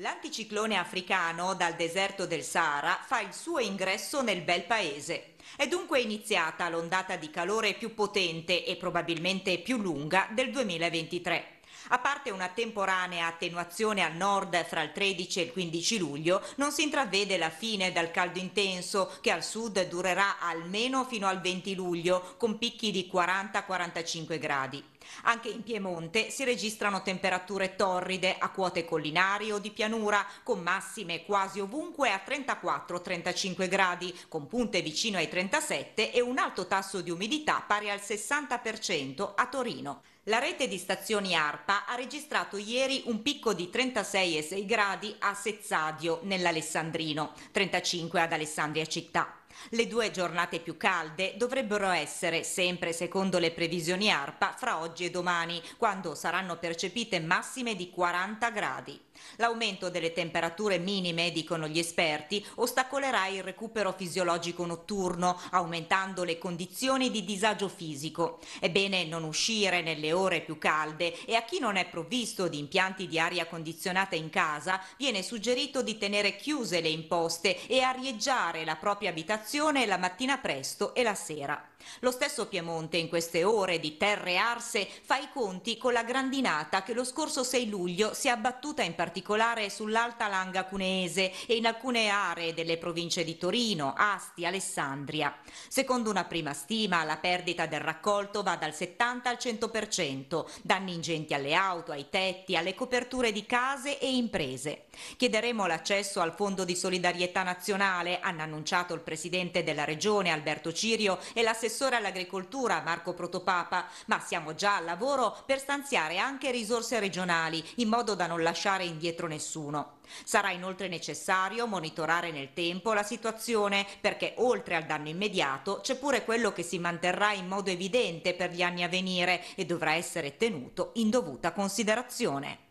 L'anticiclone africano dal deserto del Sahara fa il suo ingresso nel bel paese. È dunque iniziata l'ondata di calore più potente e probabilmente più lunga del 2023. A parte una temporanea attenuazione al nord fra il 13 e il 15 luglio, non si intravede la fine dal caldo intenso che al sud durerà almeno fino al 20 luglio, con picchi di 40-45 gradi. Anche in Piemonte si registrano temperature torride a quote collinari o di pianura, con massime quasi ovunque a 34-35 gradi, con punte vicino ai 37 e un alto tasso di umidità pari al 60% a Torino. La rete di stazioni ARPA ha registrato ieri un picco di 36,6 gradi a Sezzadio, nell'Alessandrino, 35 ad Alessandria città. Le due giornate più calde dovrebbero essere, sempre secondo le previsioni ARPA, fra oggi e domani, quando saranno percepite massime di 40 gradi. L'aumento delle temperature minime, dicono gli esperti, ostacolerà il recupero fisiologico notturno, aumentando le condizioni di disagio fisico. È bene non uscire nelle ore più calde e a chi non è provvisto di impianti di aria condizionata in casa viene suggerito di tenere chiuse le imposte e arieggiare la propria abitazione vaccinazione la mattina presto e la sera. Lo stesso Piemonte in queste ore di terre arse fa i conti con la grandinata che lo scorso 6 luglio si è abbattuta in particolare sull'alta langa cuneese e in alcune aree delle province di Torino, Asti, Alessandria. Secondo una prima stima la perdita del raccolto va dal 70 al 100%, danni ingenti alle auto, ai tetti, alle coperture di case e imprese. Chiederemo l'accesso al Fondo di solidarietà nazionale, hanno annunciato il Presidente presidente della Regione Alberto Cirio e l'assessore all'agricoltura Marco Protopapa, ma siamo già al lavoro per stanziare anche risorse regionali in modo da non lasciare indietro nessuno. Sarà inoltre necessario monitorare nel tempo la situazione perché oltre al danno immediato c'è pure quello che si manterrà in modo evidente per gli anni a venire e dovrà essere tenuto in dovuta considerazione.